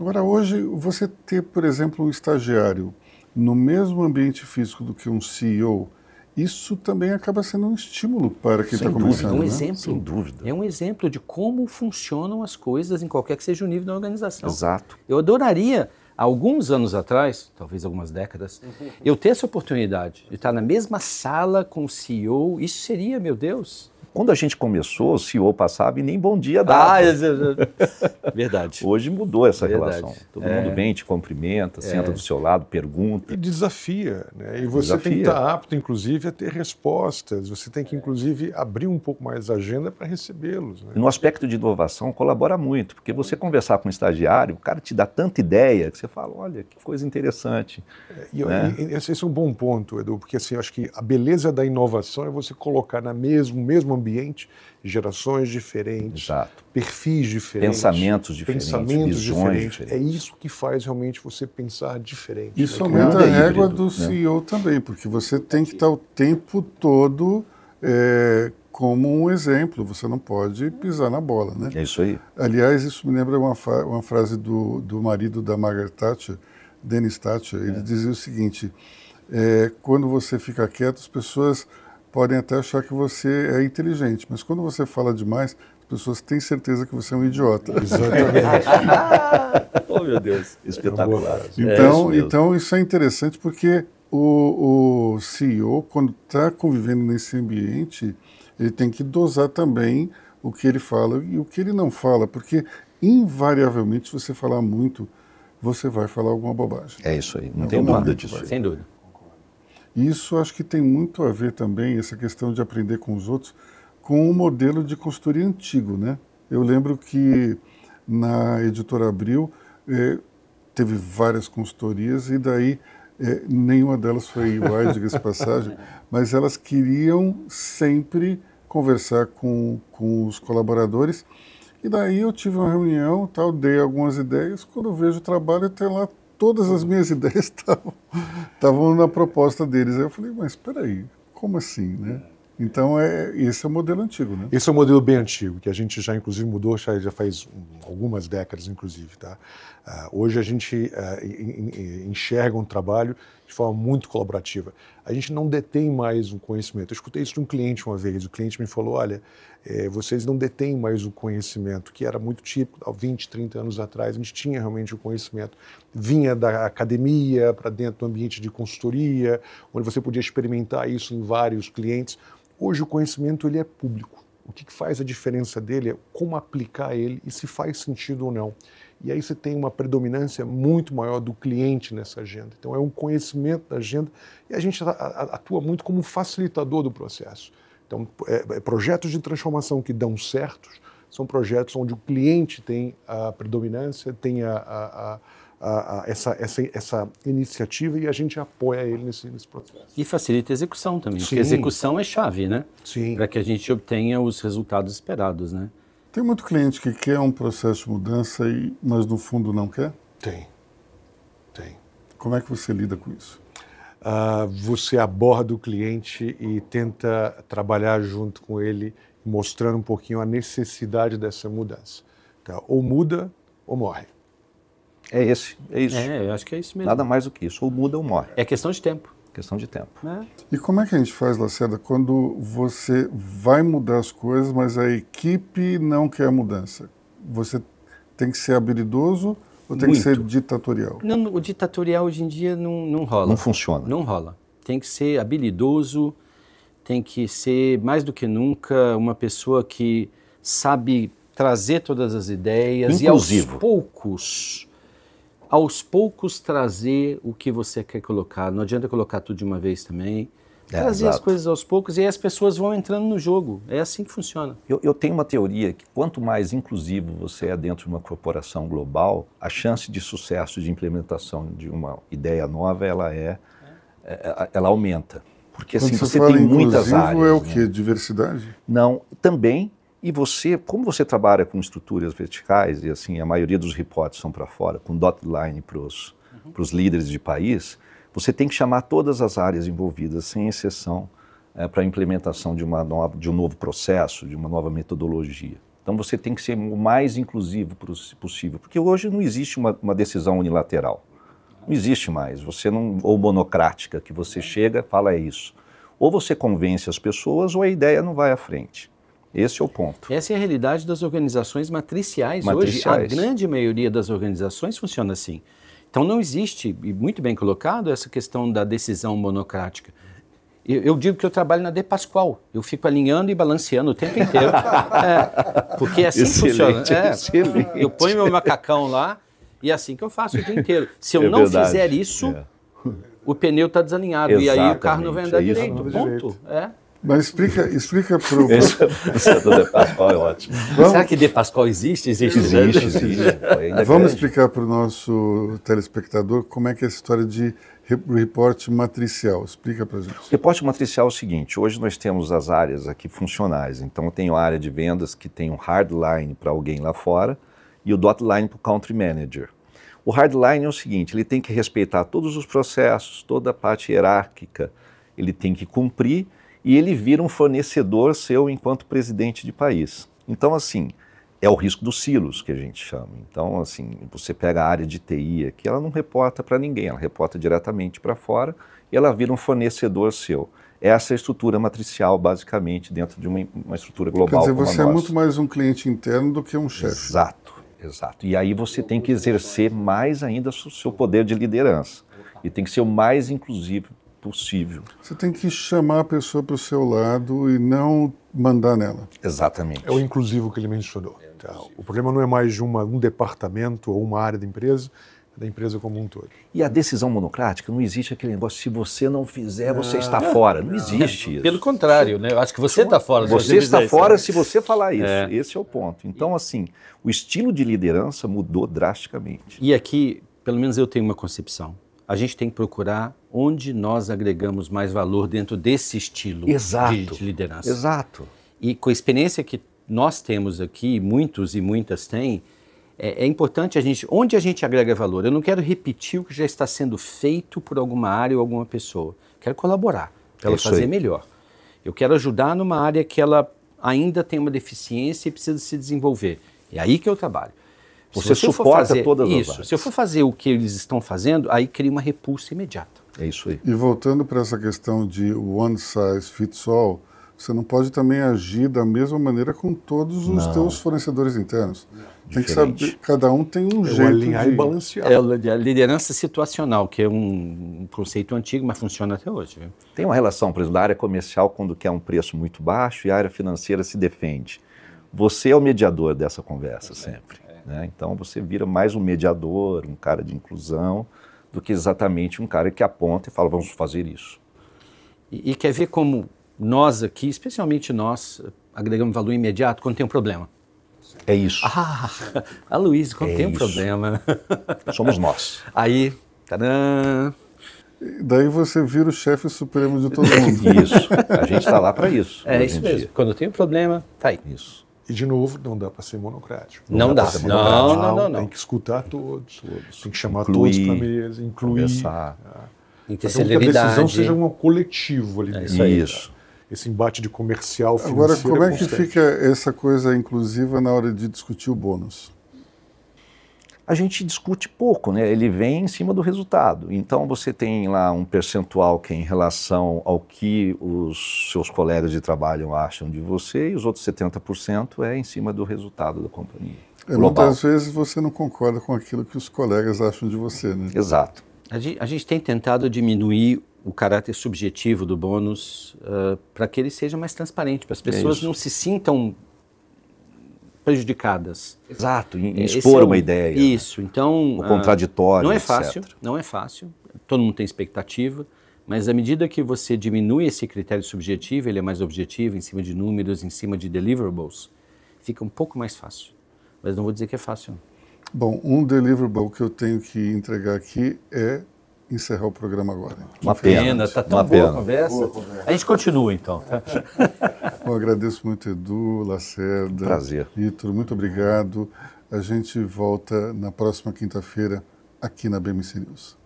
Agora, hoje, você ter, por exemplo, um estagiário no mesmo ambiente físico do que um CEO, isso também acaba sendo um estímulo para quem está começando. um né? exemplo. Sem dúvida. É um exemplo de como funcionam as coisas em qualquer que seja o nível da organização. Exato. Eu adoraria, alguns anos atrás, talvez algumas décadas, eu ter essa oportunidade de estar na mesma sala com o CEO. Isso seria, meu Deus, quando a gente começou, o CEO passava e nem bom dia dava. Ah, é, é, é. verdade. Hoje mudou essa verdade. relação. Todo é. mundo vem, te cumprimenta, é. senta do seu lado, pergunta. E desafia, né? E você desafia. tem que estar apto, inclusive, a ter respostas. Você tem que, inclusive, abrir um pouco mais a agenda para recebê-los. Né? No aspecto de inovação, colabora muito, porque você conversar com um estagiário, o cara te dá tanta ideia que você fala, olha, que coisa interessante. E, né? e, esse é um bom ponto, Edu, porque assim, acho que a beleza da inovação é você colocar na mesmo, mesmo ambiente, gerações diferentes, Exato. perfis diferentes, pensamentos diferentes, pensamentos diferentes. diferentes. É isso que faz realmente você pensar diferente. Né? Isso né? aumenta é a régua do né? CEO também, porque você tem que estar o tempo todo é, como um exemplo. Você não pode pisar na bola, né? É isso aí. Aliás, isso me lembra uma, uma frase do, do marido da Margaret Thatcher, Dennis Thatcher. Ele é. dizia o seguinte: é, quando você fica quieto, as pessoas podem até achar que você é inteligente, mas quando você fala demais, as pessoas têm certeza que você é um idiota. Exatamente. oh, meu Deus, é espetacular. É então, é então isso é interessante porque o, o CEO, quando está convivendo nesse ambiente, ele tem que dosar também o que ele fala e o que ele não fala, porque invariavelmente, se você falar muito, você vai falar alguma bobagem. É isso aí, não, não tem dúvida disso. Sem dúvida isso acho que tem muito a ver também, essa questão de aprender com os outros, com o um modelo de consultoria antigo. Né? Eu lembro que na editora Abril eh, teve várias consultorias e daí eh, nenhuma delas foi igual, diga-se passagem, mas elas queriam sempre conversar com, com os colaboradores. E daí eu tive uma reunião, tal, dei algumas ideias. Quando eu vejo o trabalho, tem lá todas as hum. minhas ideias estavam na proposta deles. Aí eu falei, mas espera aí, como assim, né? É. Então, é, esse é o modelo antigo, né? Esse é o modelo bem antigo, que a gente já, inclusive, mudou já, faz algumas décadas, inclusive, tá? Uh, hoje a gente uh, enxerga um trabalho de forma muito colaborativa. A gente não detém mais o conhecimento. Eu escutei isso de um cliente uma vez. O cliente me falou: olha, é, vocês não detêm mais o conhecimento, que era muito típico há 20, 30 anos atrás. A gente tinha realmente o conhecimento. Vinha da academia para dentro do ambiente de consultoria, onde você podia experimentar isso em vários clientes. Hoje o conhecimento ele é público. O que, que faz a diferença dele é como aplicar ele e se faz sentido ou não. E aí você tem uma predominância muito maior do cliente nessa agenda. Então é um conhecimento da agenda e a gente atua muito como facilitador do processo. Então, é, é, projetos de transformação que dão certos são projetos onde o cliente tem a predominância, tem a, a, a a, a, essa, essa, essa iniciativa e a gente apoia ele nesse, nesse processo. E facilita a execução também, Sim. porque a execução é chave, né? Sim. Para que a gente obtenha os resultados esperados, né? Tem muito cliente que quer um processo de mudança, e, mas no fundo não quer? Tem. Tem. Como é que você lida com isso? Uh, você aborda o cliente e tenta trabalhar junto com ele, mostrando um pouquinho a necessidade dessa mudança. Tá, ou muda ou morre. É esse, é isso. É, eu acho que é isso mesmo. Nada mais do que isso. Ou muda ou morre. É questão de tempo. Questão de tempo. Né? E como é que a gente faz, Lacerda, quando você vai mudar as coisas, mas a equipe não quer a mudança? Você tem que ser habilidoso ou tem Muito. que ser ditatorial? Não, o ditatorial hoje em dia não, não rola. Não funciona. Não rola. Tem que ser habilidoso, tem que ser, mais do que nunca, uma pessoa que sabe trazer todas as ideias Inclusivo. e aos poucos aos poucos trazer o que você quer colocar. Não adianta colocar tudo de uma vez também. É, trazer exato. as coisas aos poucos e aí as pessoas vão entrando no jogo. É assim que funciona. Eu, eu, tenho uma teoria que quanto mais inclusivo você é dentro de uma corporação global, a chance de sucesso de implementação de uma ideia nova ela é, é, é ela aumenta. Porque assim, você, você tem muitas áreas. é o né? que? Diversidade? Não, também e você, como você trabalha com estruturas verticais, e assim, a maioria dos reportes são para fora, com dot line para os uhum. líderes de país, você tem que chamar todas as áreas envolvidas, sem exceção, é, eh, para a implementação de, uma nova, de um novo processo, de uma nova metodologia. Então você tem que ser o mais inclusivo possível, porque hoje não existe uma, uma decisão unilateral. Não existe mais. Você não ou monocrática que você uhum. chega, fala é isso. Ou você convence as pessoas ou a ideia não vai à frente. Esse é o ponto. Essa é a realidade das organizações matriciais. matriciais. Hoje, a grande maioria das organizações funciona assim. Então, não existe, e muito bem colocado, essa questão da decisão monocrática. Eu, eu digo que eu trabalho na De Pascoal. Eu fico alinhando e balanceando o tempo inteiro. é, porque é assim excelente, funciona. É, excelente. Eu ponho meu macacão lá e é assim que eu faço o dia inteiro. Se eu é não verdade. fizer isso, é. o pneu está desalinhado Exatamente. e aí o carro não vai andar é direito. Ponto. É. Mas explica, explica para o. Esse, do De Pascoal é ótimo. Vamos... Será que De Pascoal existe? Existe, existe. existe. existe. É Vamos grande. explicar para o nosso telespectador como é que é a história de reporte matricial. Explica para a gente. O reporte matricial é o seguinte: hoje nós temos as áreas aqui funcionais. Então, eu tenho a área de vendas que tem um hardline para alguém lá fora e o dotline para o country manager. O hardline é o seguinte: ele tem que respeitar todos os processos, toda a parte hierárquica, ele tem que cumprir e ele vira um fornecedor seu enquanto presidente de país. Então, assim, é o risco dos silos que a gente chama. Então, assim, você pega a área de TI aqui, ela não reporta para ninguém, ela reporta diretamente para fora e ela vira um fornecedor seu. Essa é a estrutura matricial, basicamente, dentro de uma, uma estrutura global. Quer dizer, você é muito mais um cliente interno do que um chefe. Exato, exato. E aí você tem que exercer mais ainda o seu poder de liderança. E tem que ser o mais inclusivo possível. Você tem que chamar a pessoa para o seu lado e não mandar nela. Exatamente. É o inclusivo que ele mencionou. É então, o problema não é mais uma, um departamento ou uma área da empresa, é da empresa como um todo. E a decisão monocrática, não existe aquele negócio, se você não fizer, você ah, está fora. Não, não existe isso. Pelo contrário, né? Eu acho que você está fora. Você, você está fora isso, se você falar isso. É. Esse é o ponto. Então, assim, o estilo de liderança mudou drasticamente. E aqui, pelo menos eu tenho uma concepção a gente tem que procurar onde nós agregamos mais valor dentro desse estilo exato, de, de liderança. Exato. E com a experiência que nós temos aqui, muitos e muitas têm, é, é, importante a gente, onde a gente agrega valor. Eu não quero repetir o que já está sendo feito por alguma área ou alguma pessoa. Quero colaborar para fazer aí. melhor. Eu quero ajudar numa área que ela ainda tem uma deficiência e precisa se desenvolver. É aí que eu trabalho. Você se suporta fazer, todas as isso, Se eu for fazer o que eles estão fazendo, aí cria uma repulsa imediata. É isso aí. E voltando para essa questão de one size fits all, você não pode também agir da mesma maneira com todos os não. teus fornecedores internos. Diferente. Tem que saber, cada um tem um é jeito alinhar de... e balancear. É, é a liderança situacional, que é um conceito antigo, mas funciona até hoje. Tem uma relação, por exemplo, da área comercial quando quer um preço muito baixo e a área financeira se defende. Você é o mediador dessa conversa é. sempre. Né? Então você vira mais um mediador, um cara de inclusão, do que exatamente um cara que aponta e fala, vamos fazer isso. E, e quer ver como nós aqui, especialmente nós, agregamos valor imediato quando tem um problema? É isso. Ah, a Luiz, quando é tem um isso. problema. Né? Somos nós. Aí, tadã. Daí você vira o chefe supremo de todo mundo. isso. A gente está lá para isso. É isso mesmo. Dia. Quando tem um problema, tá aí. Isso. E, de novo, não dá para ser monocrático. Não, não dá. Não, não, não, não, Tem que escutar todos. todos. Tem que chamar incluir, todos para mesa, incluir. Conversar. Né? Que a decisão seja um coletivo ali é dentro. Isso. Aí, isso. Tá? Esse embate de comercial, financeiro Agora, como é, é que fica essa coisa inclusiva na hora de discutir o bônus? a gente discute pouco, né? ele vem em cima do resultado. Então você tem lá um percentual que é em relação ao que os seus colegas de trabalho acham de você e os outros 70% é em cima do resultado da companhia. É, muitas vezes você não concorda com aquilo que os colegas acham de você, né? Exato. A gente, a gente tem tentado diminuir o caráter subjetivo do bônus uh, para que ele seja mais transparente, para as é pessoas é não se sintam prejudicadas. Exato, em expor é uma ideia. Né? Isso, então... O contraditório, ah, Não é fácil, não é fácil. Todo mundo tem expectativa, mas à medida que você diminui esse critério subjetivo, ele é mais objetivo, em cima de números, em cima de deliverables, fica um pouco mais fácil. Mas não vou dizer que é fácil. Bom, um deliverable que eu tenho que entregar aqui é encerrar o programa agora. Uma pena, está tão Uma boa pena. a conversa. Boa conversa. A gente continua, então. Bom, tá? agradeço muito, Edu, Lacerda. Prazer. Vitor, muito obrigado. A gente volta na próxima quinta-feira aqui na BMC News.